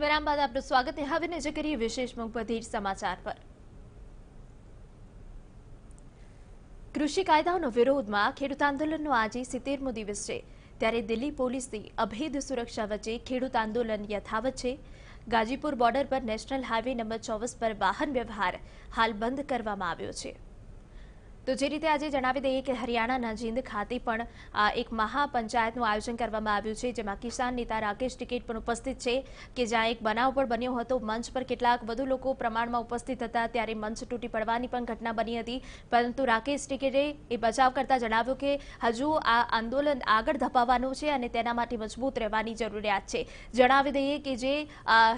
વિરામ બાદ આપનું સ્વાગત છે હવે નજર કરીએ વિશેષ મુખબધીર સમાચાર પર કૃષિ કાયદાઓનો વિરોધમાં ખેડૂત આંદોલનનો આજે સિત્તેરમો દિવસ છે ત્યારે દિલ્હી પોલીસની અભેદ સુરક્ષા વચ્ચે ખેડૂત આંદોલન યથાવત છે ગાજીપુર બોર્ડર પર નેશનલ હાઈવે નંબર ચોવીસ પર વાહન વ્યવહાર હાલ બંધ કરવામાં આવ્યો છે તો જે રીતે આજે જણાવી દઈએ કે હરિયાણાના જીંદ ખાતે પણ એક મહાપંચાયતનું આયોજન કરવામાં આવ્યું છે જેમાં કિસાન નેતા રાકેશ ટિકિટ પણ ઉપસ્થિત છે કે જ્યાં એક બનાવ પણ બન્યો હતો મંચ પર કેટલાક વધુ લોકો પ્રમાણમાં ઉપસ્થિત હતા ત્યારે મંચ તૂટી પડવાની પણ ઘટના બની હતી પરંતુ રાકેશ ટિકેટે એ બચાવ કરતા જણાવ્યું કે હજુ આ આંદોલન આગળ ધપાવવાનું છે અને તેના માટે મજબૂત રહેવાની જરૂરિયાત છે જણાવી દઈએ કે જે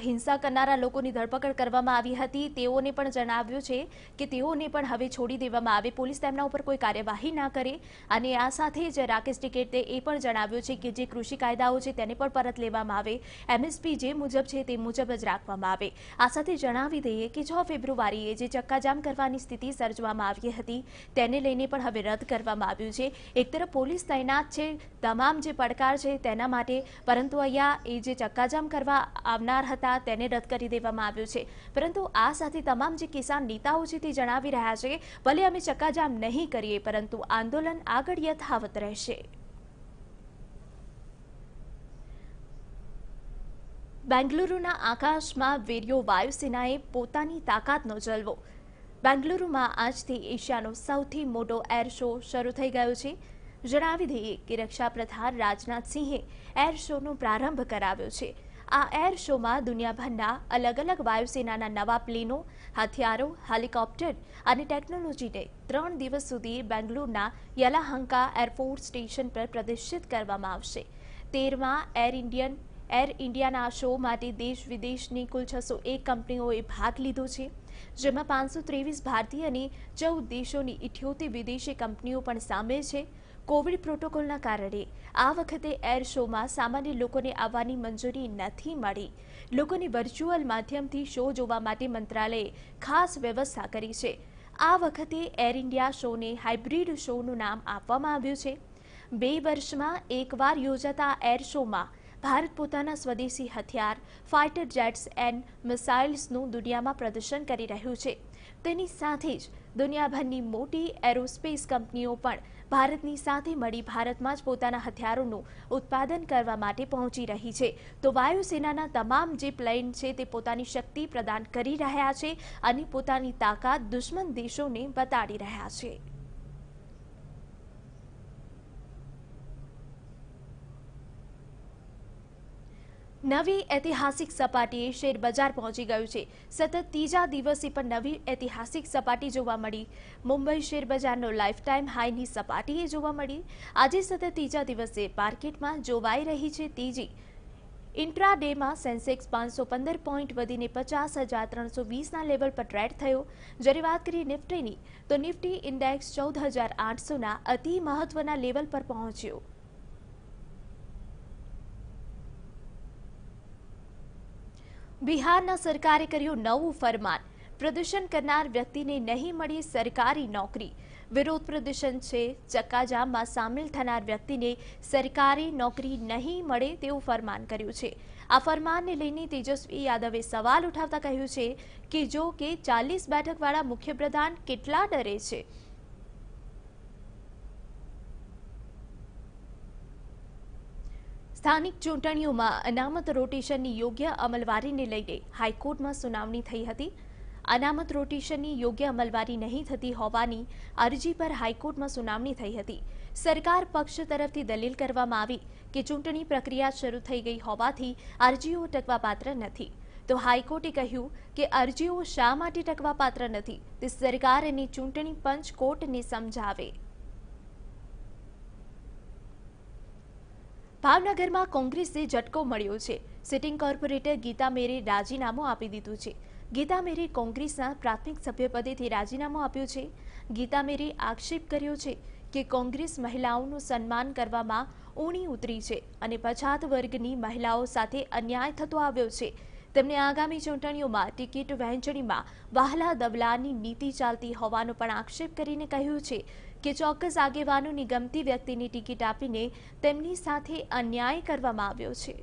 હિંસા કરનારા લોકોની ધરપકડ કરવામાં આવી હતી તેઓને પણ જણાવ્યું છે કે તેઓને પણ હવે છોડી દેવામાં આવે પોલીસ પોલીસ તેમના ઉપર કોઈ કાર્યવાહી ના કરે અને આ સાથે જ રાકેશ ટિકેટે એ પણ જણાવ્યું છે કે જે કૃષિ કાયદાઓ છે તેને પણ પરત લેવામાં આવે એમએસપી જે મુજબ છે તે મુજબ જ રાખવામાં આવે આ સાથે જણાવી દઈએ કે છ ફેબ્રુઆરીએ જે ચક્કાજામ કરવાની સ્થિતિ સર્જવામાં આવી હતી તેને લઈને પણ હવે રદ કરવામાં આવ્યું છે એક તરફ પોલીસ તૈનાત છે તમામ જે પડકાર છે તેના માટે પરંતુ અહીંયા એ જે ચક્કાજામ કરવા આવનાર હતા તેને રદ કરી દેવામાં આવ્યું છે પરંતુ આ સાથે તમામ જે કિસાન નેતાઓ છે તે જણાવી રહ્યા છે ભલે અમે ચક્કાજામ વિરામ નહીં કરીએ પરંતુ આંદોલન આગળ યથાવત રહેશે બેંગલુરુના આકાશમાં વીર્યો વાયુસેનાએ પોતાની તાકાતનો જલવો બેંગલુરુમાં આજથી એશિયાનો સૌથી મોટો એર શો શરૂ થઈ ગયો છે જણાવી દઈએ કે રક્ષા પ્રધાન રાજનાથસિંહે એર શોનો પ્રારંભ કરાવ્યો છે આ એર શોમાં દુનિયાભરના અલગ અલગ વાયુસેનાના નવા પ્લેનો હથિયારો હેલિકોપ્ટર અને ટેકનોલોજીને ત્રણ દિવસ સુધી બેંગ્લોરના યલાહંકા એરફોર્સ સ્ટેશન પર પ્રદર્શિત કરવામાં આવશે તેરમાં એર ઇન્ડિયન એર ઇન્ડિયાના શો માટે દેશ વિદેશની કુલ છસો એક કંપનીઓએ ભાગ લીધો છે જેમાં પાંચસો ત્રેવીસ ભારતીય અને ચૌદ દેશોની ઇઠ્યોતેર વિદેશી કંપનીઓ પણ સામેલ છે કોવિડ પ્રોટોકોલના કારણે આ વખતે એર શોમાં સામાન્ય લોકોને આવવાની મંજૂરી નથી મળી લોકોને વર્ચ્યુઅલ માધ્યમથી શો જોવા માટે મંત્રાલયે ખાસ વ્યવસ્થા કરી છે આ વખતે એર ઇન્ડિયા શોને હાઇબ્રિડ શોનું નામ આપવામાં આવ્યું છે બે વર્ષમાં એકવાર યોજાતા એર શોમાં ભારત પોતાના સ્વદેશી હથિયાર ફાઇટર જેટ્સ એન્ડ મિસાઇલ્સનું દુનિયામાં પ્રદર્શન કરી રહ્યું છે તેની સાથે જ દુનિયાભરની મોટી એરોસ્પેસ કંપનીઓ પણ ભારતની સાથે મળી ભારતમાં જ પોતાના હથિયારોનું ઉત્પાદન કરવા માટે પહોંચી રહી છે તો વાયુસેનાના તમામ જે પ્લેન છે તે પોતાની શક્તિ પ્રદાન કરી રહ્યા છે અને પોતાની તાકાત દુશ્મન દેશોને બતાડી રહ્યા છે નવી ઐતિહાસિક સપાટીએ શેરબજાર પહોંચી ગયું છે સતત ત્રીજા દિવસે પણ નવી ઐતિહાસિક સપાટી જોવા મળી મુંબઈ શેરબજારનો લાઇફટાઈમ હાઈની સપાટીએ જોવા મળી આજે સતત ત્રીજા દિવસે માર્કેટમાં જોવાઈ રહી છે ત્રીજી ઇન્ટ્રા ડેમાં સેન્સેક્સ પાંચસો પંદર પોઈન્ટ વધીને પચાસ હજાર ત્રણસો વીસના લેવલ પર ટ્રેડ થયો જ્યારે વાત કરીએ નિફ્ટીની તો નિફ્ટી ઇન્ડેક્સ ચૌદ હજાર આઠસોના અતિ મહત્વના લેવલ પર પહોંચ્યો બિહારના સરકારે કર્યું નવું ફરમાન પ્રદૂષણ કરનાર વ્યક્તિને નહીં મળી સરકારી નોકરી વિરોધ પ્રદર્શન છે ચક્કાજામમાં સામેલ થનાર વ્યક્તિને સરકારી નોકરી નહીં મળે તેવું ફરમાન કર્યું છે આ ફરમાનને લઈને તેજસ્વી યાદવે સવાલ ઉઠાવતા કહ્યું છે કે જો કે ચાલીસ બેઠકવાળા મુખ્યપ્રધાન કેટલા ડરે છે સ્થાનિક ચૂંટણીઓમાં અનામત રોટેશનની યોગ્ય અમલવારીને લઈને હાઈકોર્ટમાં સુનાવણી થઈ હતી અનામત રોટેશનની યોગ્ય અમલવારી નહીં થતી હોવાની અરજી પર હાઈકોર્ટમાં સુનાવણી થઈ હતી સરકાર પક્ષ તરફથી દલીલ કરવામાં આવી કે ચૂંટણી પ્રક્રિયા શરૂ થઈ ગઈ હોવાથી અરજીઓ ટકવાપાત્ર નથી તો હાઈકોર્ટે કહ્યું કે અરજીઓ શા માટે ટકવાપાત્ર નથી તે સરકાર અને ચૂંટણી પંચ કોર્ટને સમજાવે ભાવનગરમાં કોંગ્રેસને ઝટકો મળ્યો છે સિટિંગ કોર્પોરેટર ગીતા મેરે રાજીનામું આપી દીધું છે ગીતા મેરે કોંગ્રેસના પ્રાથમિક સભ્યપદેથી રાજીનામું આપ્યું છે ગીતા મેરે આક્ષેપ કર્યો છે કે કોંગ્રેસ મહિલાઓનું સન્માન કરવામાં ઊણી ઉતરી છે અને પછાત વર્ગની મહિલાઓ સાથે અન્યાય થતો આવ્યો છે તેમણે આગામી ચૂંટણીઓમાં ટિકિટ વહેંચણીમાં વહાલા દબલાની નીતિ ચાલતી હોવાનો પણ આક્ષેપ કરીને કહ્યું છે કે ચોક્કસ આગેવાનોની ગમતી વ્યક્તિની ટિકિટ આપીને તેમની સાથે અન્યાય કરવામાં આવ્યો છે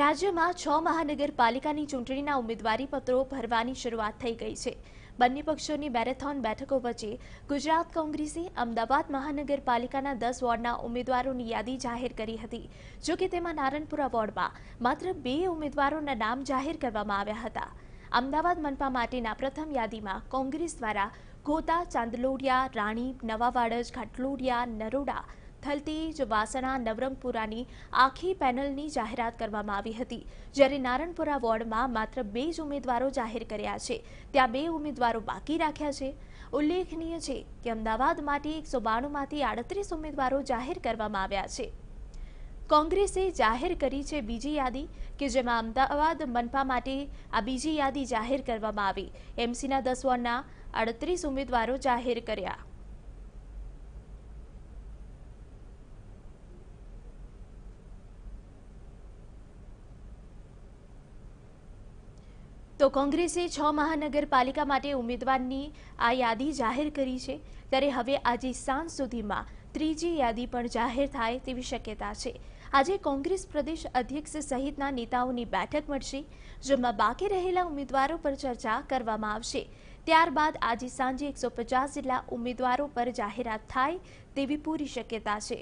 રાજ્યમાં છ મહાનગરપાલિકાની ચૂંટણીના ઉમેદવારી પત્રો ભરવાની શરૂઆત થઈ ગઈ છે બંને પક્ષોની મેરેથોન બેઠકો વચ્ચે ગુજરાત કોંગ્રેસે અમદાવાદ મહાનગરપાલિકાના દસ વોર્ડના ઉમેદવારોની યાદી જાહેર કરી હતી જો કે તેમાં નારણપુરા વોર્ડમાં માત્ર બે ઉમેદવારોના નામ જાહેર કરવામાં આવ્યા હતા અમદાવાદ મનપા માટેના પ્રથમ યાદીમાં કોંગ્રેસ દ્વારા ગોતા ચાંદલોડિયા રાણી નવાવાડજ ઘાટલોડિયા નરોડા થલતેજ વાસણા નવરંગપુરાની આખી પેનલની જાહેરાત કરવામાં આવી હતી જ્યારે નારણપુરા વોર્ડમાં માત્ર બે જ ઉમેદવારો જાહેર કર્યા છે ત્યાં બે ઉમેદવારો બાકી રાખ્યા છે ઉલ્લેખનીય છે કે અમદાવાદ માટે એકસો બાણુંમાંથી આડત્રીસ ઉમેદવારો જાહેર કરવામાં આવ્યા છે કોંગ્રેસે જાહેર કરી છે બીજી યાદી કે જેમાં અમદાવાદ મનપા માટે આ બીજી યાદી જાહેર કરવામાં આવી એમસીના દસ વોર્ડના અડત્રીસ ઉમેદવારો જાહેર કર્યા તો કોંગ્રેસે છ મહાનગરપાલિકા માટે ઉમેદવારની આ યાદી જાહેર કરી છે ત્યારે હવે આજે સાંજ સુધીમાં ત્રીજી યાદી પણ જાહેર થાય તેવી શક્યતા છે આજે કોંગ્રેસ પ્રદેશ અધ્યક્ષ સહિતના નેતાઓની બેઠક મળશે જેમાં બાકી રહેલા ઉમેદવારો પર ચર્ચા કરવામાં આવશે ત્યારબાદ આજે સાંજે એકસો જેટલા ઉમેદવારો પર જાહેરાત થાય તેવી પૂરી શક્યતા છે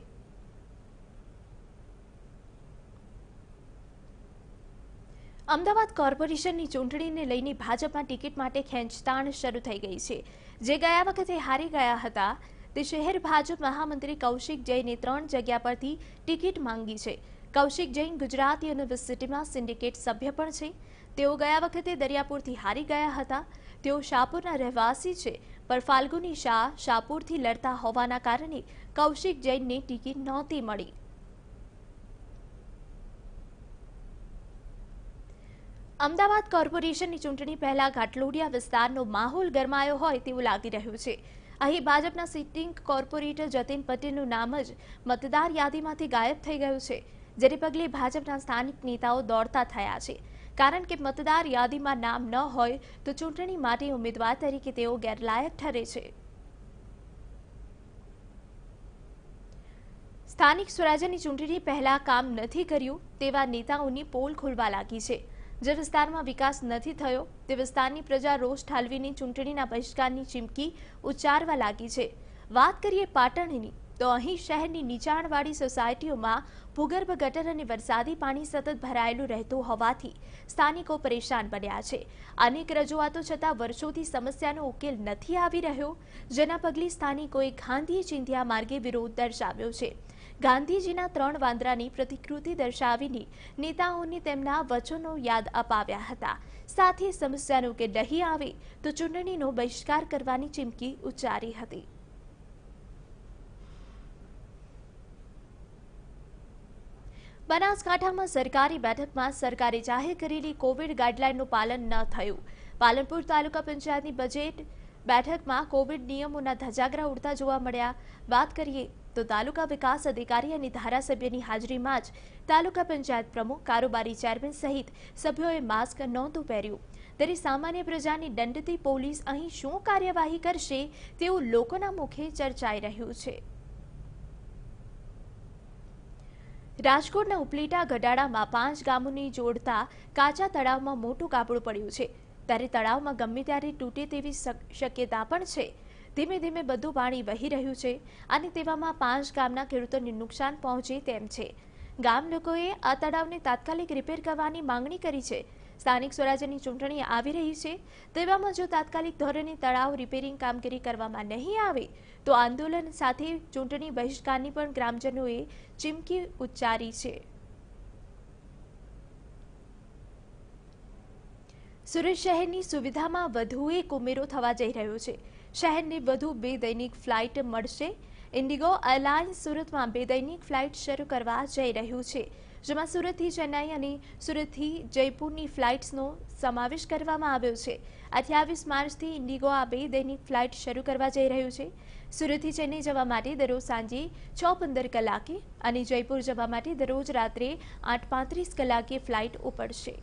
અમદાવાદ કોર્પોરેશનની ચૂંટણીને લઈને ભાજપમાં ટિકિટ માટે ખેંચતાણ શરૂ થઈ ગઈ છે જે ગયા વખતે હારી ગયા હતા તે શહેર ભાજપ મહામંત્રી કૌશિક જૈને ત્રણ જગ્યા પરથી ટિકિટ માંગી છે કૌશિક જૈન ગુજરાત યુનિવર્સિટીમાં સિન્ડિકેટ સભ્ય પણ છે તેઓ ગયા વખતે દરિયાપુરથી હારી ગયા હતા તેઓ શાહપુરના રહેવાસી છે પણ ફાલ્ગુની શાહ શાહપુરથી લડતા હોવાના કારણે કૌશિક જૈનને ટિકિટ નહોતી મળી અમદાવાદ કોર્પોરેશનની ચૂંટણી પહેલા ઘાટલોડિયા વિસ્તારનો માહોલ ગરમાયો હોય તેવું લાગી રહ્યું છે અહીં ભાજપના સિટિંગ કોર્પોરેટર જતીન પટેલનું નામ જ મતદાર યાદીમાંથી ગાયબ થઈ ગયું છે જેને પગલે ભાજપના સ્થાનિક નેતાઓ દોડતા થયા છે કારણ કે મતદાર યાદીમાં નામ ન હોય તો ચૂંટણી માટે ઉમેદવાર તરીકે તેઓ ગેરલાયક ઠરે છે સ્થાનિક સ્વરાજ્યની ચૂંટણી પહેલા કામ નથી કર્યું તેવા નેતાઓની પોલ ખોલવા લાગી છે જે વિસ્તારમાં વિકાસ નથી થયો તે વિસ્તારની પ્રજા રોષ ઠાલવીની ચૂંટણીના બહિષ્કારની ચીમકી ઉચ્ચારવા લાગી છે વાત કરીએ પાટણની તો અહીં શહેરની નીચાણવાળી સોસાયટીઓમાં ભૂગર્ભ ગટર અને વરસાદી પાણી સતત ભરાયેલું રહેતું હોવાથી સ્થાનિકો પરેશાન બન્યા છે અનેક રજૂઆતો છતાં વર્ષોથી સમસ્યાનો ઉકેલ નથી આવી રહ્યો જેના પગલે સ્થાનિકોએ ગાંધી ચિંધ્યા માર્ગે વિરોધ દર્શાવ્યો છે ગાંધીજીના ત્રણ વાંદરાની પ્રતિકૃતિ દર્શાવીને નેતાઓને તેમના વચનો યાદ અપાવ્યા હતા સાથે સમસ્યાનું કે નહીં આવે તો ચૂંટણીનો બહિષ્કાર કરવાની ચીમકી ઉચ્ચારી હતી બનાસકાંઠામાં સરકારી બેઠકમાં સરકારે જાહેર કરેલી કોવિડ ગાઈડલાઈનનું પાલન ન થયું પાલનપુર તાલુકા પંચાયતની બજેટ બેઠકમાં કોવિડ નિયમોના ધજાગરા ઉડતા જોવા મળ્યા વાત કરીએ તો તાલુકા વિકાસ અધિકારી અને ધારાસભ્યની હાજરીમાં જ તાલુકા પંચાયત પ્રમુખ કારોબારી ચેરમેન સહિત સભ્યોએ માસ્ક નહોતું પહેર્યું ત્યારે સામાન્ય પ્રજાની દંડતી પોલીસ અહીં શું કાર્યવાહી કરશે તેવું લોકોના મુખે ચર્ચાઈ રહ્યું છે રાજકોટના ઉપલીટા ગઢાડામાં પાંચ ગામોની જોડતા કાચા તળાવમાં મોટું કાપડું પડ્યું છે ત્યારે તળાવમાં ગમે ત્યારે તૂટે તેવી શક્યતા પણ છે ધીમે ધીમે બધું પાણી વહી રહ્યું છે અને તેવામાં પાંચ ગામના ખેડૂતોને નુકસાન પહોંચે તેમ છે ગામ લોકોએ આ તળાવને તાત્કાલિક રિપેર કરવાની માંગણી કરી છે સ્થાનિક સ્વરાજ્યની ચૂંટણી આવી રહી છે તેવામાં જો તાત્કાલિક ધોરણે તળાવ રિપેરિંગ કામગીરી કરવામાં નહીં આવે તો આંદોલન સાથે ચૂંટણી બહિષ્કારની પણ ગ્રામજનોએ ચીમકી ઉચ્ચારી છે સુરત શહેરની સુવિધામાં વધુ એક ઉમેરો થવા જઈ રહ્યો છે શહેરને વધુ બે દૈનિક ફ્લાઇટ મળશે ઇન્ડિગો એરલાઇન્સ સુરતમાં બે દૈનિક ફ્લાઇટ શરૂ કરવા જઈ રહ્યું છે જેમાં સુરતથી ચેન્નાઈ અને સુરતથી જયપુરની ફ્લાઇટ્સનો સમાવેશ કરવામાં આવ્યો છે અઠ્યાવીસ માર્ચથી ઇન્ડિગો આ બે દૈનિક ફ્લાઇટ શરૂ કરવા જઈ રહ્યું છે સુરતથી ચેન્નઈ જવા માટે દરરોજ સાંજે છ પંદર કલાકે અને જયપુર જવા માટે દરરોજ રાત્રે આઠ પાંત્રીસ કલાકે ફ્લાઇટ ઉપડશે